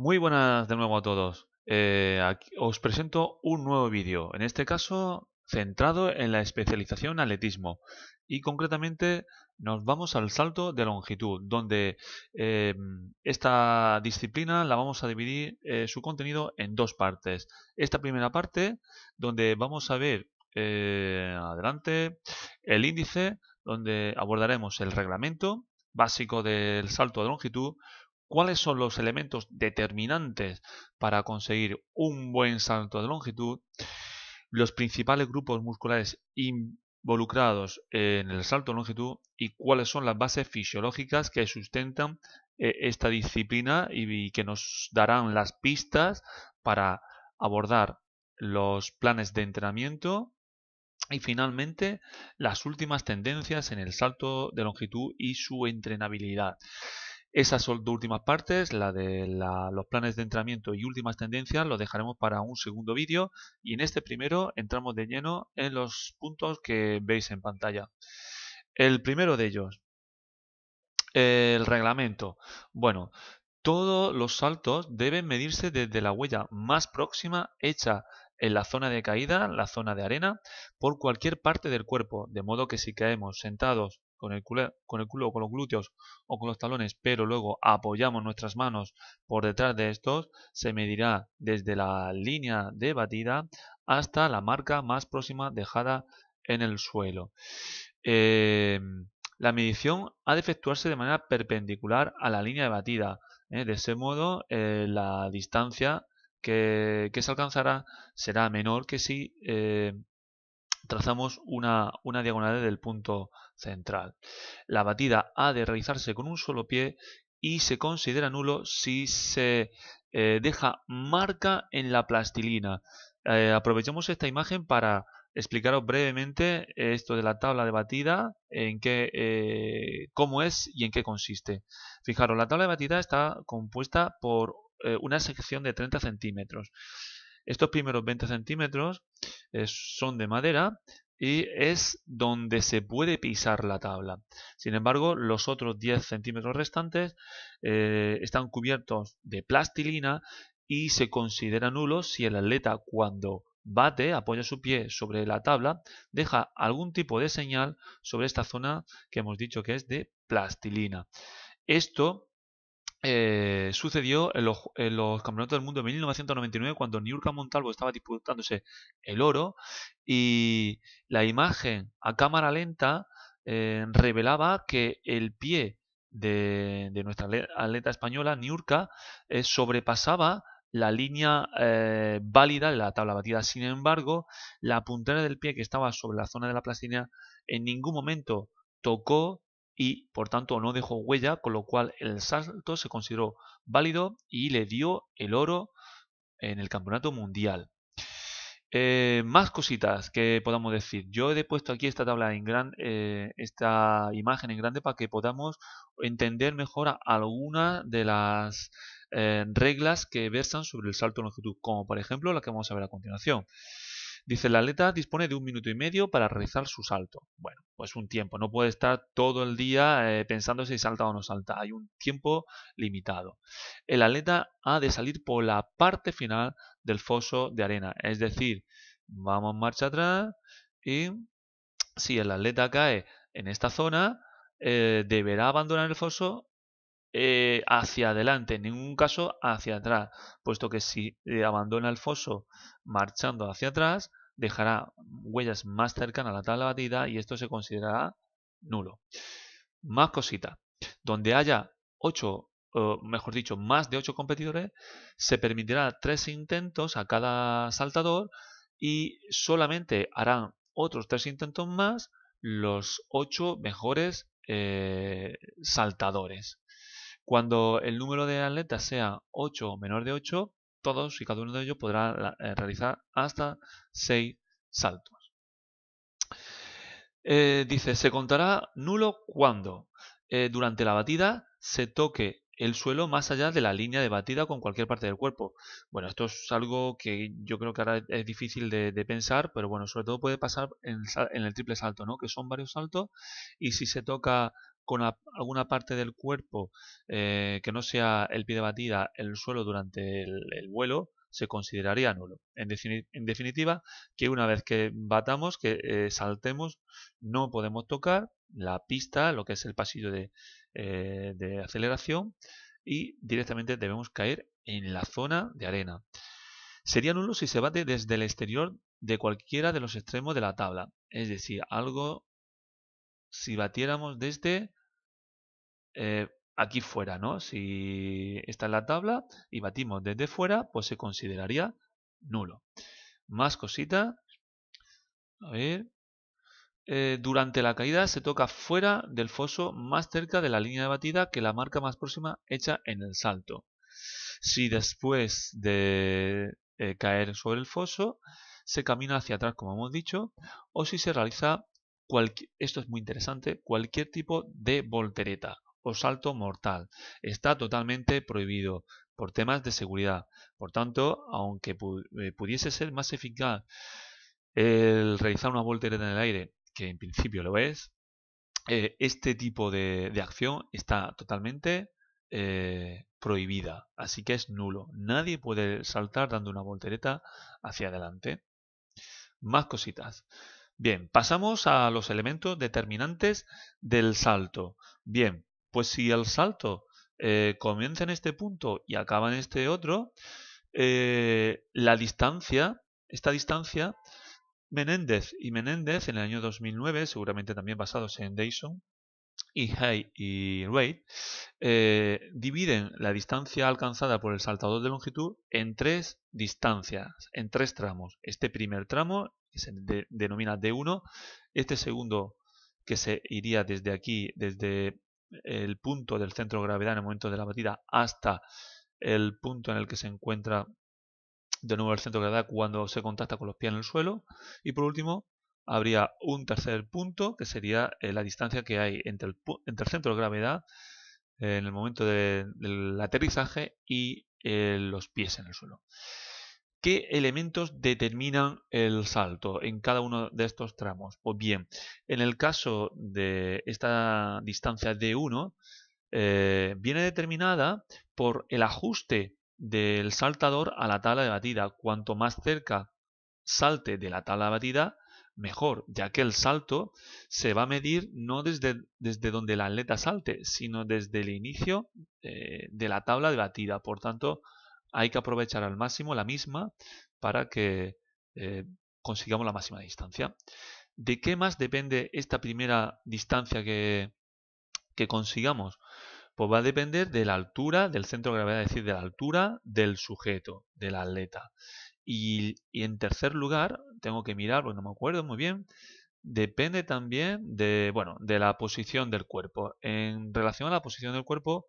Muy buenas de nuevo a todos. Eh, os presento un nuevo vídeo, en este caso centrado en la especialización atletismo y concretamente nos vamos al salto de longitud, donde eh, esta disciplina la vamos a dividir eh, su contenido en dos partes. Esta primera parte, donde vamos a ver adelante el índice, donde abordaremos el reglamento básico del salto de longitud, cuáles son los elementos determinantes para conseguir un buen salto de longitud, los principales grupos musculares involucrados en el salto de longitud y cuáles son las bases fisiológicas que sustentan eh, esta disciplina y que nos darán las pistas para abordar los planes de entrenamiento y finalmente las últimas tendencias en el salto de longitud y su entrenabilidad. Esas son dos últimas partes, la de los planes de entrenamiento y últimas tendencias, lo dejaremos para un segundo vídeo y en este primero entramos de lleno en los puntos que veis en pantalla. El primero de ellos, el reglamento. Bueno, todos los saltos deben medirse desde la huella más próxima hecha en la zona de caída, la zona de arena, por cualquier parte del cuerpo, de modo que si caemos sentados con el, culo, con con los glúteos o con los talones, pero luego apoyamos nuestras manos por detrás de estos, se medirá desde la línea de batida hasta la marca más próxima dejada en el suelo. Em, la medición ha de efectuarse de manera perpendicular a la línea de batida. ¿eh? De ese modo, eh, la distancia que, se alcanzará será menor que si eh, trazamos una, diagonal del punto central. La batida ha de realizarse con un solo pie y se considera nulo si se eh, deja marca en la plastilina. Eh, aprovechemos aprovechamos esta imagen para explicaros brevemente esto de la tabla de batida, en qué, eh, cómo es y en qué consiste. Fijaros, la tabla de batida está compuesta por una sección de 30 centímetros. Estos primeros 20 centímetros eh, son de madera y es donde se puede pisar la tabla. Sin embargo, los otros 10 centímetros restantes eh, están cubiertos de plastilina y se considera nulo si el atleta cuando bate, apoya su pie sobre la tabla, deja algún tipo de señal sobre esta zona que hemos dicho que es de plastilina. Esto eh, sucedió en los, Campeonatos del Mundo de 1999 cuando Niurka Montalvo estaba disputándose el oro y la imagen a cámara lenta eh, revelaba que el pie de, nuestra atleta española, Niurka, eh, sobrepasaba la línea válida en la tabla batida. Sin embargo, la puntera del pie que estaba sobre la zona de la plastilina en ningún momento tocó y por tanto no dejó huella, con lo cual el salto se consideró válido y le dio el oro en el campeonato mundial. Eh, más cositas que podamos decir. Yo he puesto aquí esta tabla en gran, eh, esta imagen en grande para que podamos entender mejor algunas de las eh, reglas que versan sobre el salto en longitud, como por ejemplo la que vamos a ver a continuación. Dice, la atleta dispone de un minuto y medio para realizar su salto. Bueno, pues un tiempo. No puede estar todo el día eh, pensando si salta o no salta. Hay un tiempo limitado. El atleta ha de salir por la parte final del foso de arena. Es decir, vamos marcha atrás y si el atleta cae en esta zona, eh, deberá abandonar el foso eh, hacia adelante, en ningún caso hacia atrás, puesto que si abandona el foso marchando hacia atrás, dejará huellas más cercanas a la tabla batida y esto se considerará nulo. Más cosita, Donde haya 8, mejor dicho, más de 8 competidores, se permitirá 3 intentos a cada saltador y solamente harán otros 3 intentos más los 8 mejores eh, saltadores. Cuando el número de atletas sea 8 o menor de 8, y cada uno de ellos podrá eh, realizar hasta 6 saltos. Eh, dice, se contará nulo cuando eh, durante la batida se toque el suelo más allá de la línea de batida con cualquier parte del cuerpo. Bueno, esto es algo que yo creo que ahora es difícil de, pensar, pero bueno, sobre todo puede pasar en, en, el triple salto, ¿no? Que son varios saltos y si se toca con alguna parte del cuerpo eh, que no sea el pie de batida en el suelo durante el, vuelo, se consideraría nulo. En, definitiva, que una vez que batamos, que eh, saltemos, no podemos tocar la pista, lo que es el pasillo de, eh, de aceleración, y directamente debemos caer en la zona de arena. Sería nulo si se bate desde el exterior de cualquiera de los extremos de la tabla. Es decir, algo si batiéramos desde eh, aquí fuera, ¿no? Si está en la tabla y batimos desde fuera, pues se consideraría nulo. Más cositas. A ver. Eh, durante la caída se toca fuera del foso más cerca de la línea de batida que la marca más próxima hecha en el salto. Si después de eh, caer sobre el foso se camina hacia atrás, como hemos dicho, o si se realiza, esto es muy interesante, cualquier tipo de voltereta o salto mortal. Está totalmente prohibido por temas de seguridad. Por tanto, aunque eh, pudiese ser más eficaz el realizar una voltereta en el aire, que en principio lo es, eh, este tipo de, acción está totalmente eh, prohibida. Así que es nulo. Nadie puede saltar dando una voltereta hacia adelante. Más cositas. Bien, pasamos a los elementos determinantes del salto. Bien, pues si el salto eh, comienza en este punto y acaba en este otro, eh, la distancia, esta distancia, Menéndez y Menéndez en el año 2009, seguramente también basados en Dyson, y Hay y Reid, eh, dividen la distancia alcanzada por el saltador de longitud en tres distancias, en tres tramos. Este primer tramo, que se denomina D1, este segundo que se iría desde aquí, desde el punto del centro de gravedad en el momento de la batida hasta el punto en el que se encuentra de nuevo el centro de gravedad cuando se contacta con los pies en el suelo. Y por último, habría un tercer punto que sería eh, la distancia que hay entre el, entre el centro de gravedad eh, en el momento del aterrizaje y eh, los pies en el suelo. ¿Qué elementos determinan el salto en cada uno de estos tramos? Pues bien, en el caso de esta distancia D1, eh, viene determinada por el ajuste del saltador a la tabla de batida. Cuanto más cerca salte de la tabla de batida, mejor, ya que el salto se va a medir no desde, desde donde el atleta salte, sino desde el inicio eh, de la tabla de batida. Por tanto, hay que aprovechar al máximo la misma para que eh, consigamos la máxima distancia. ¿De qué más depende esta primera distancia que, consigamos? Pues va a depender de la altura, del centro de gravedad, es decir, de la altura del sujeto, del atleta. Y, y en tercer lugar, tengo que mirar, bueno, no me acuerdo muy bien, depende también de, bueno, de la posición del cuerpo. En relación a la posición del cuerpo,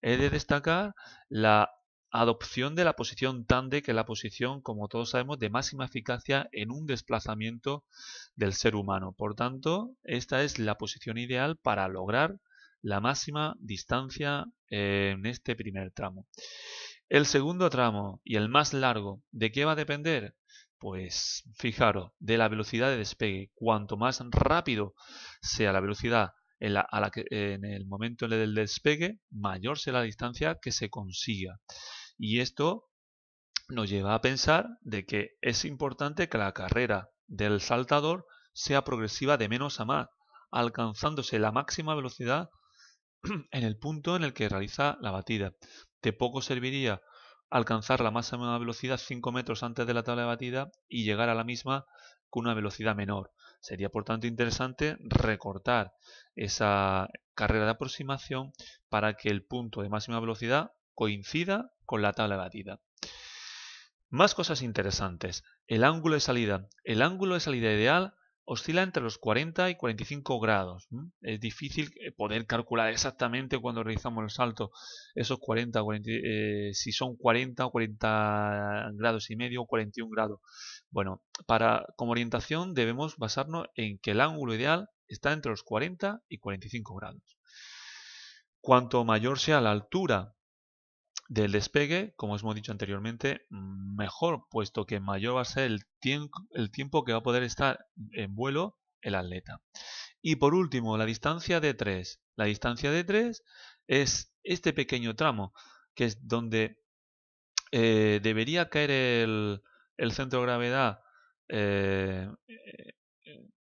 he de destacar la adopción de la posición tande, que es la posición, como todos sabemos, de máxima eficacia en un desplazamiento del ser humano. Por tanto, esta es la posición ideal para lograr la máxima distancia eh, en este primer tramo. El segundo tramo y el más largo, ¿de qué va a depender? Pues fijaros, de la velocidad de despegue. Cuanto más rápido sea la velocidad en, a la en el momento del despegue, mayor será la distancia que se consiga. Y esto nos lleva a pensar de que es importante que la carrera del saltador sea progresiva de menos a más, alcanzándose la máxima velocidad en el punto en el que realiza la batida. De poco serviría alcanzar la máxima velocidad 5 metros antes de la tabla de batida y llegar a la misma con una velocidad menor. Sería por tanto interesante recortar esa carrera de aproximación para que el punto de máxima velocidad coincida con la tabla batida. Más cosas interesantes. El ángulo de salida. El ángulo de salida ideal oscila entre los 40 y 45 grados. Es difícil eh, poder calcular exactamente cuando realizamos el salto esos 40, 40 eh, si son 40 o 40 grados y medio o 41 grados. Bueno, para como orientación debemos basarnos en que el ángulo ideal está entre los 40 y 45 grados. Cuanto mayor sea la altura del despegue, como hemos dicho anteriormente, mejor, puesto que mayor va a ser el, el tiempo que va a poder estar en vuelo el atleta. Y por último, la distancia de 3. La distancia de 3 es este pequeño tramo, que es donde eh, debería caer el, centro de gravedad eh, eh,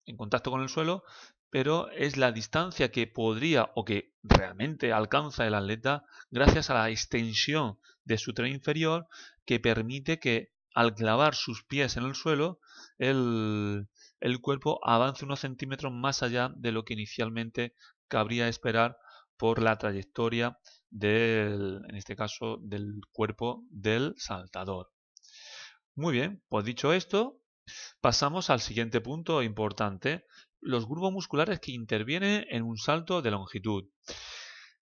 en contacto con el suelo, pero es la distancia que podría o que realmente alcanza el atleta gracias a la extensión de su tren inferior que permite que al clavar sus pies en el suelo el, cuerpo avance unos centímetros más allá de lo que inicialmente cabría esperar por la trayectoria del, en este caso, del cuerpo del saltador. Muy bien, pues dicho esto, pasamos al siguiente punto importante los grupos musculares que intervienen en un salto de longitud.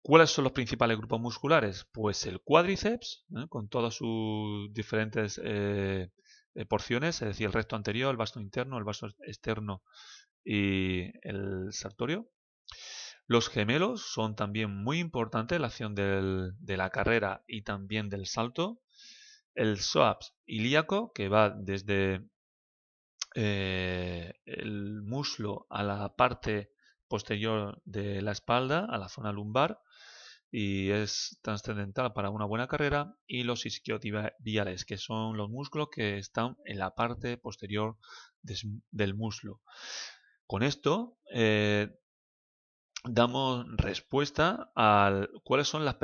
¿Cuáles son los principales grupos musculares? Pues el cuádriceps, ¿eh? con todas sus diferentes eh, eh, porciones, es decir, el recto anterior, el vasto interno, el vasto externo y el sartorio. Los gemelos son también muy importantes, la acción de la carrera y también del salto. El soaps ilíaco, que va desde eh, el muslo a la parte posterior de la espalda, a la zona lumbar, y es trascendental para una buena carrera, y los isquiotibiales, que son los músculos que están en la parte posterior del muslo. Con esto eh, damos respuesta a cuáles son las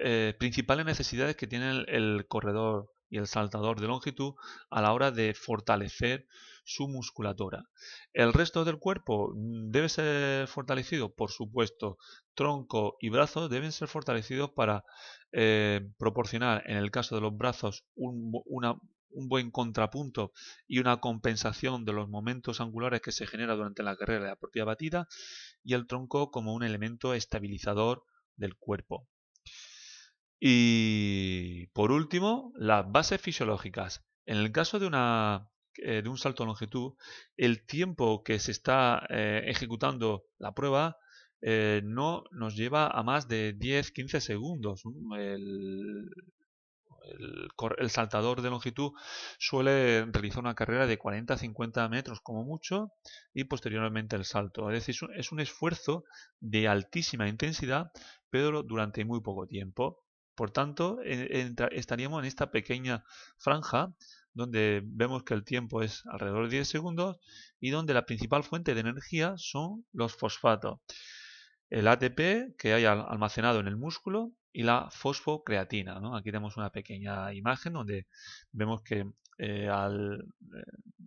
eh, principales necesidades que tiene el corredor y el saltador de longitud a la hora de fortalecer su musculatura. El resto del cuerpo mm, debe ser fortalecido, por supuesto, tronco y brazos deben ser fortalecidos para eh, proporcionar, en el caso de los brazos, un, un buen contrapunto y una compensación de los momentos angulares que se genera durante la carrera de la propia batida y el tronco como un elemento estabilizador del cuerpo. Y por último, las bases fisiológicas. En el caso de, eh, de un salto de longitud, el tiempo que se está eh, ejecutando la prueba eh, no nos lleva a más de 10-15 segundos. El, el, saltador de longitud suele realizar una carrera de 40-50 metros como mucho y posteriormente el salto. Es decir, es un esfuerzo de altísima intensidad, pero durante muy poco tiempo. Por tanto, estaríamos en esta pequeña franja donde vemos que el tiempo es alrededor de 10 segundos y donde la principal fuente de energía son los fosfatos, el ATP que hay almacenado en el músculo y la fosfocreatina. Aquí tenemos una pequeña imagen donde vemos que eh, al eh,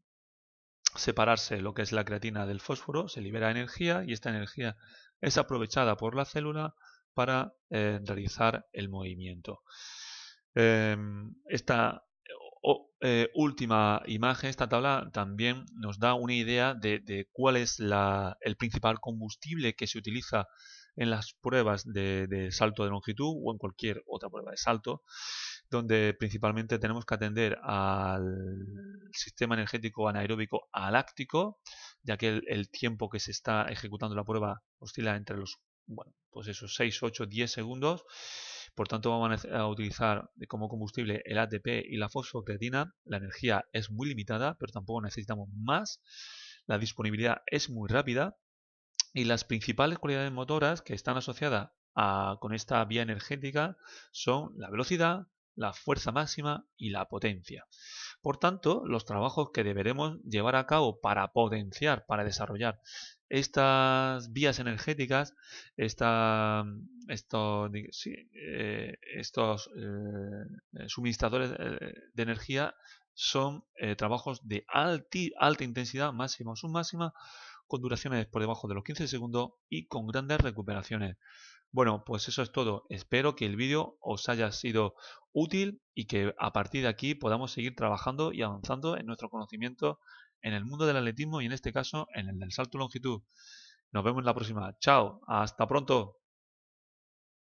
separarse lo que es la creatina del fósforo se libera energía y esta energía es aprovechada por la célula para eh, realizar el movimiento. Em, esta eh, última imagen, esta tabla también nos da una idea de, cuál es el principal combustible que se utiliza en las pruebas de, salto de longitud o en cualquier otra prueba de salto, donde principalmente tenemos que atender al sistema energético anaeróbico aláctico, ya que el, el tiempo que se está ejecutando la prueba oscila entre los bueno, pues esos 6, 8, 10 segundos. Por tanto, vamos a utilizar como combustible el ATP y la fosfocreatina. La energía es muy limitada, pero tampoco necesitamos más. La disponibilidad es muy rápida. Y las principales cualidades motoras que están asociadas a, con esta vía energética son la velocidad, la fuerza máxima y la potencia. Por tanto, los trabajos que deberemos llevar a cabo para potenciar, para desarrollar estas vías energéticas, eh, estos, eh, suministradores eh, de energía son trabajos de alta intensidad máxima o submáxima con duraciones por debajo de los 15 segundos y con grandes recuperaciones. Bueno, pues eso es todo. Espero que el vídeo os haya sido útil y que a partir de aquí podamos seguir trabajando y avanzando en nuestro conocimiento en el mundo del atletismo y en este caso en el del salto longitud. Nos vemos en la próxima. Chao, hasta pronto.